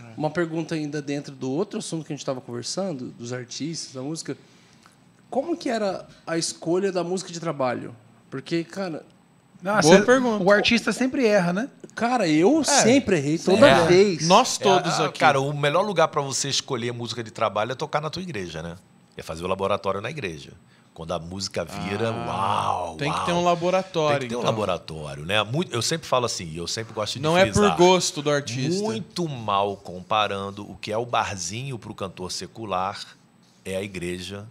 É. Uma pergunta ainda dentro do outro assunto que a gente estava conversando, dos artistas, da música. Como que era a escolha da música de trabalho? Porque, cara... Ah, boa pergunta. O artista sempre erra, né? Cara, eu é, sempre errei, toda é. vez. Nós todos é, ah, aqui. Cara, o melhor lugar para você escolher música de trabalho é tocar na tua igreja, né? É fazer o laboratório na igreja. Quando a música vira, ah, uau! Tem uau. que ter um laboratório. Tem que ter então. um laboratório, né? Muito, eu sempre falo assim, eu sempre gosto de Não é frisar, é por gosto do artista. Muito mal comparando o que é o barzinho para o cantor secular é a igreja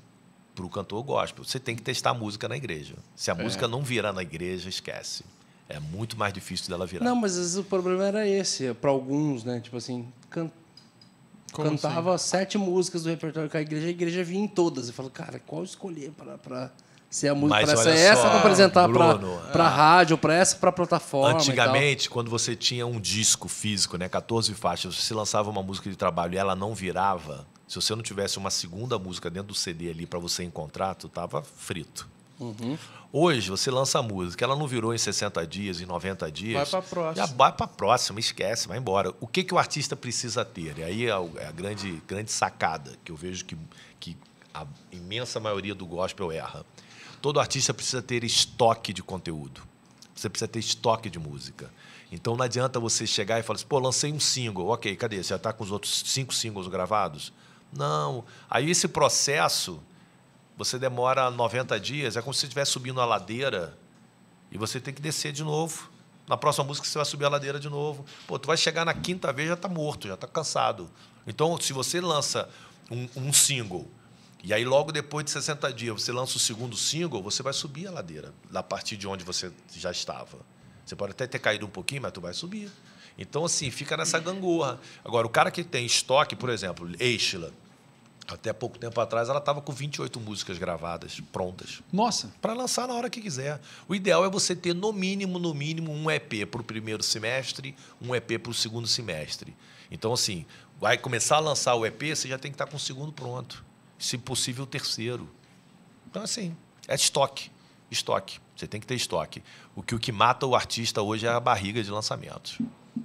para o cantor gospel. Você tem que testar a música na igreja. Se a é. música não virar na igreja, esquece. É muito mais difícil dela virar. Não, mas o problema era esse, para alguns, né? Tipo assim, cantor como cantava assim? sete músicas do repertório com a igreja, a igreja vinha em todas. Eu falo, cara, qual escolher para se a música para essa, essa para apresentar para é. rádio, para essa para plataforma. Antigamente, quando você tinha um disco físico, né, 14 faixas, você lançava uma música de trabalho e ela não virava. Se você não tivesse uma segunda música dentro do CD ali para você encontrar, tu tava frito. Uhum. Hoje você lança a música, ela não virou em 60 dias, em 90 dias. Vai para a próxima. Já vai para a próxima, esquece, vai embora. O que, que o artista precisa ter? E aí é, é a grande, grande sacada que eu vejo que, que a imensa maioria do gospel erra. Todo artista precisa ter estoque de conteúdo. Você precisa ter estoque de música. Então não adianta você chegar e falar assim, pô, lancei um single, ok, cadê? Você já está com os outros cinco singles gravados? Não. Aí esse processo você demora 90 dias, é como se você estivesse subindo a ladeira e você tem que descer de novo. Na próxima música você vai subir a ladeira de novo. Pô, tu vai chegar na quinta vez já está morto, já está cansado. Então, se você lança um, um, single e aí logo depois de 60 dias você lança o segundo single, você vai subir a ladeira da partir de onde você já estava. Você pode até ter caído um pouquinho, mas tu vai subir. Então, assim, fica nessa gangorra. Agora, o cara que tem estoque, por exemplo, Eichla, até pouco tempo atrás, ela estava com 28 músicas gravadas, prontas. Nossa! Para lançar na hora que quiser. O ideal é você ter, no mínimo, no mínimo, um EP para o primeiro semestre, um EP para o segundo semestre. Então, assim, vai começar a lançar o EP, você já tem que estar tá com o segundo pronto. Se possível, o terceiro. Então, assim, é estoque. Estoque. Você tem que ter estoque. O que, o que mata o artista hoje é a barriga de lançamentos.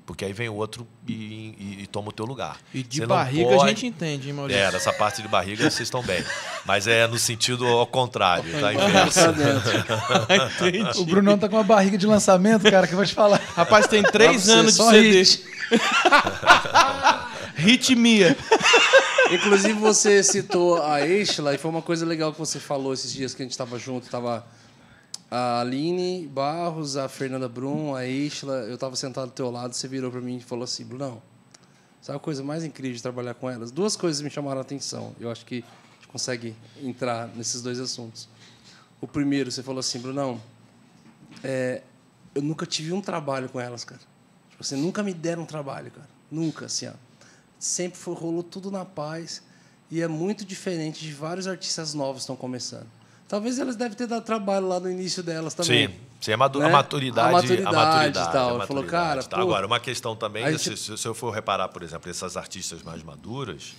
Porque aí vem o outro e, e, e, toma o teu lugar. E de você barriga pode... a gente entende, hein, Maurício? É, dessa parte de barriga vocês estão bem. Mas é no sentido ao contrário, tá inverso. o Brunão tá com uma barriga de lançamento, cara, que eu vou te falar. Rapaz, tem três anos de CD. Hit. Ritmia. Inclusive, você citou a Estela e foi uma coisa legal que você falou esses dias que a gente estava junto, estava a Aline Barros, a Fernanda Brum, a Isla, eu estava sentado do teu lado, você virou para mim e falou assim, Brunão, sabe a coisa mais incrível de trabalhar com elas? Duas coisas me chamaram a atenção. Eu acho que a gente consegue entrar nesses dois assuntos. O primeiro, você falou assim, Brunão, é, eu nunca tive um trabalho com elas, cara. Tipo assim, nunca me deram um trabalho, cara. Nunca, assim, ó. Sempre foi, rolou tudo na paz. E é muito diferente de vários artistas novos que estão começando. Talvez elas devem ter dado trabalho lá no início delas também. Sim. Sim, a, né? a maturidade. A maturidade, e tal. A maturidade, falou, cara, pô, Agora, uma questão também, gente... se, se eu for reparar, por exemplo, essas artistas mais maduras,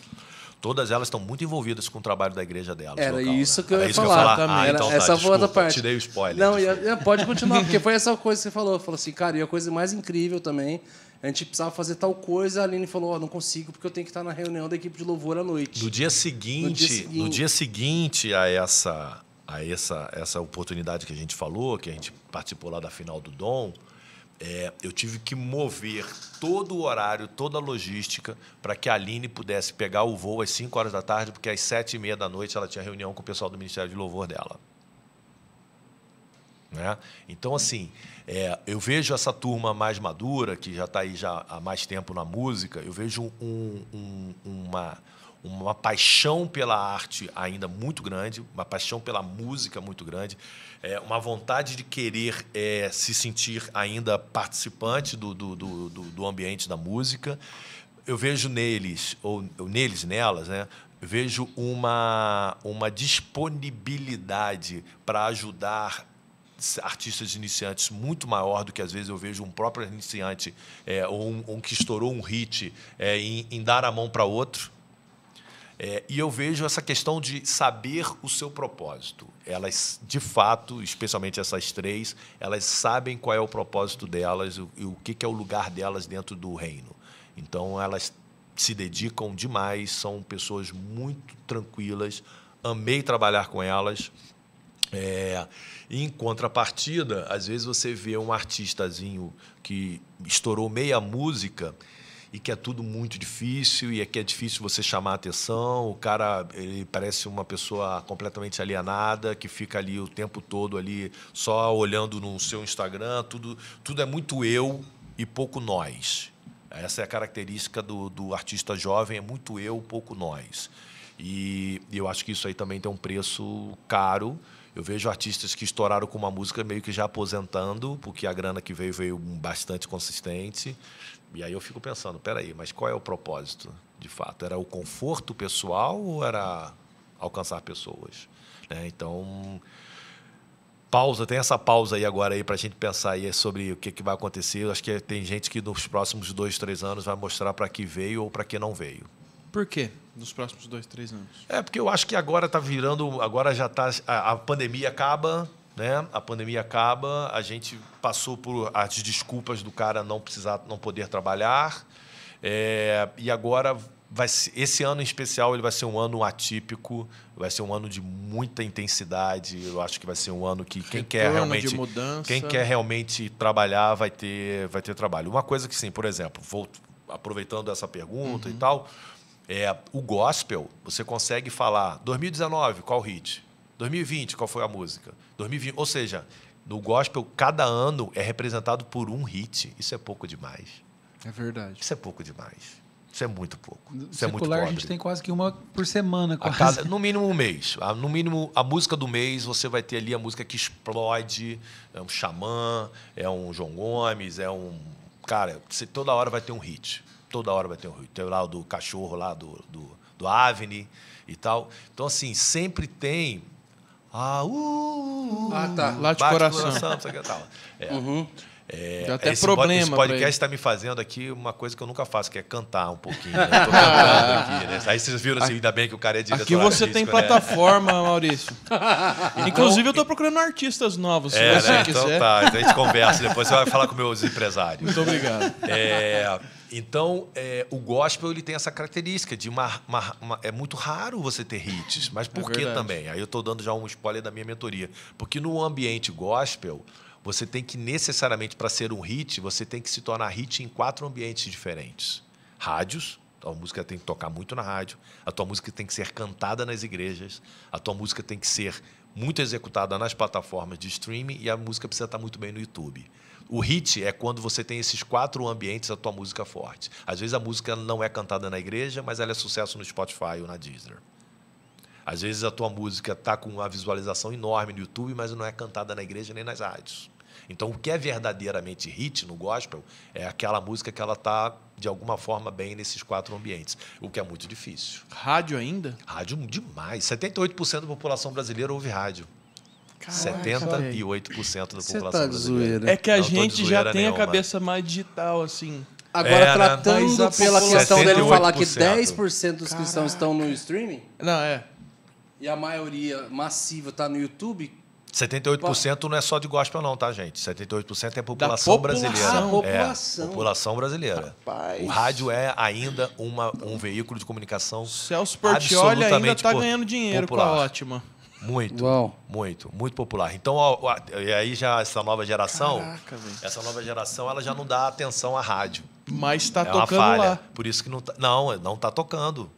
todas elas estão muito envolvidas com o trabalho da igreja delas. Era local, né? isso né? que eu ia falar, também. Ah, então, tá, essa foi outra parte. o spoiler. Não, pode continuar, porque foi essa coisa que você falou. Falou assim, cara, e a coisa mais incrível também. A gente precisava fazer tal coisa, a Aline falou: oh, não consigo, porque eu tenho que estar na reunião da equipe de louvor à noite. No dia seguinte, no dia seguinte, no dia seguinte a essa a essa, essa oportunidade que a gente falou, que a gente participou lá da final do Dom, é, eu tive que mover todo o horário, toda a logística, para que a Aline pudesse pegar o voo às 5 horas da tarde, porque às 7 e meia da noite ela tinha reunião com o pessoal do Ministério de Louvor dela. Né? Então, assim, é, eu vejo essa turma mais madura, que já está aí já há mais tempo na música, eu vejo um, um, uma, uma paixão pela arte ainda muito grande, uma paixão pela música muito grande, é, uma vontade de querer é, se sentir ainda participante do, do, do, do, ambiente da música. Eu vejo neles, ou, ou neles nelas, né? Eu vejo uma, uma disponibilidade para ajudar artistas iniciantes muito maior do que às vezes eu vejo um próprio iniciante é, ou um, um, que estourou um hit é, em, em dar a mão para outro é, e eu vejo essa questão de saber o seu propósito. Elas, de fato, especialmente essas três, elas sabem qual é o propósito delas e o que, que é o lugar delas dentro do reino. Então, elas se dedicam demais, são pessoas muito tranquilas. Amei trabalhar com elas. É, em contrapartida, às vezes você vê um artistazinho que estourou meia música e que é tudo muito difícil e é que é difícil você chamar atenção. O cara ele parece uma pessoa completamente alienada que fica ali o tempo todo ali só olhando no seu Instagram. Tudo, tudo é muito eu e pouco nós. Essa é a característica do, do artista jovem, é muito eu, pouco nós. E, e eu acho que isso aí também tem um preço caro eu vejo artistas que estouraram com uma música meio que já aposentando, porque a grana que veio veio bastante consistente. E aí eu fico pensando, peraí, mas qual é o propósito, de fato? Era o conforto pessoal ou era alcançar pessoas? Né? Então, pausa, tem essa pausa aí agora aí para a gente pensar aí sobre o que, que vai acontecer. Eu acho que tem gente que nos próximos dois, três anos vai mostrar para que veio ou para que não veio. Por quê? Nos próximos dois, três anos? É, porque eu acho que agora está virando. Agora já está. A, a pandemia acaba, né? A pandemia acaba, a gente passou por as desculpas do cara não precisar, não poder trabalhar, é, e agora vai ser, esse ano em especial ele vai ser um ano atípico, vai ser um ano de muita intensidade. Eu acho que vai ser um ano que quem Retorno quer realmente, quem quer realmente trabalhar vai ter, vai ter trabalho. Uma coisa que sim, por exemplo, vou aproveitando essa pergunta uhum. e tal. É, o gospel, você consegue falar 2019, qual hit? 2020, qual foi a música? 2020, ou seja, no gospel, cada ano é representado por um hit. Isso é pouco demais. É verdade. Isso é pouco demais. Isso é muito pouco. No Isso secular, é muito pobre. a gente tem quase que uma por semana. Quase. Cada, no mínimo um mês. No mínimo, a música do mês, você vai ter ali a música que explode. É um xamã, é um João Gomes, é um... Cara, você toda hora vai ter um hit toda hora vai ter um ruído. Tem lá o do cachorro, lá do, do, do Avni e tal. Então, assim, sempre tem. Ah, uh, uh, uh ah tá. Lá de coração. coração que, tal. É. Uhum. É, Deu é, até esse, problema. Esse podcast está me fazendo aqui uma coisa que eu nunca faço, que é cantar um pouquinho. Né? Eu tô cantando aqui, né? Aí vocês viram assim, ainda bem que o cara é diretor. Aqui você artístico, tem né? plataforma, Maurício. Então, Inclusive, eu estou procurando artistas novos, se é, você né? quiser. Então tá, a gente conversa depois, você vai falar com meus empresários. Muito obrigado. É, então, é, o gospel ele tem essa característica de uma, uma, uma, é muito raro você ter hits, mas é por é que também? Aí eu estou dando já um spoiler da minha mentoria, porque no ambiente gospel você tem que necessariamente para ser um hit você tem que se tornar hit em quatro ambientes diferentes: rádios, a tua música tem que tocar muito na rádio, a tua música tem que ser cantada nas igrejas, a tua música tem que ser muito executada nas plataformas de streaming e a música precisa estar muito bem no YouTube. O hit é quando você tem esses quatro ambientes a tua música forte. Às vezes a música não é cantada na igreja, mas ela é sucesso no Spotify ou na Deezer. Às vezes a tua música está com uma visualização enorme no YouTube, mas não é cantada na igreja nem nas rádios. Então, o que é verdadeiramente hit no gospel é aquela música que ela está, de alguma forma, bem nesses quatro ambientes, o que é muito difícil. Rádio ainda? Rádio demais. 78% da população brasileira ouve rádio. Caraca, 78% da população tá brasileira. É que a Não, gente já tem nenhuma. a cabeça mais digital, assim. Agora, é, né? tratando né? pela questão dele falar que 10% dos cristãos estão no streaming. Não, é. E a maioria massiva está no YouTube 78% não é só de gospel, não, tá, gente? 78% é a população, população brasileira. a ah, é, população. É, população brasileira. Rapaz. O rádio é ainda uma, um veículo de comunicação. Celso Portioli ainda está ganhando dinheiro popular. com a ótima. Muito, Uau. muito, muito popular. Então, e aí já essa nova geração, Caraca, essa nova geração, ela já não dá atenção à rádio. Mas está é tocando falha. lá. Por isso que não, tá, não, não está tocando.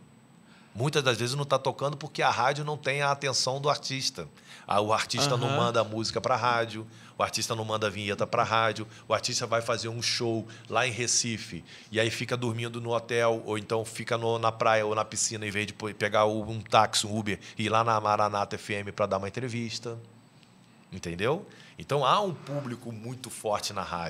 Muitas das vezes não está tocando porque a rádio não tem a atenção do artista. Ah, o artista uhum. não manda a música para a rádio, o artista não manda a vinheta para a rádio, o artista vai fazer um show lá em Recife e aí fica dormindo no hotel ou então fica no, na praia ou na piscina em vez de pegar um táxi, um Uber e ir lá na Maranata FM para dar uma entrevista. Entendeu? Então há um público muito forte na rádio.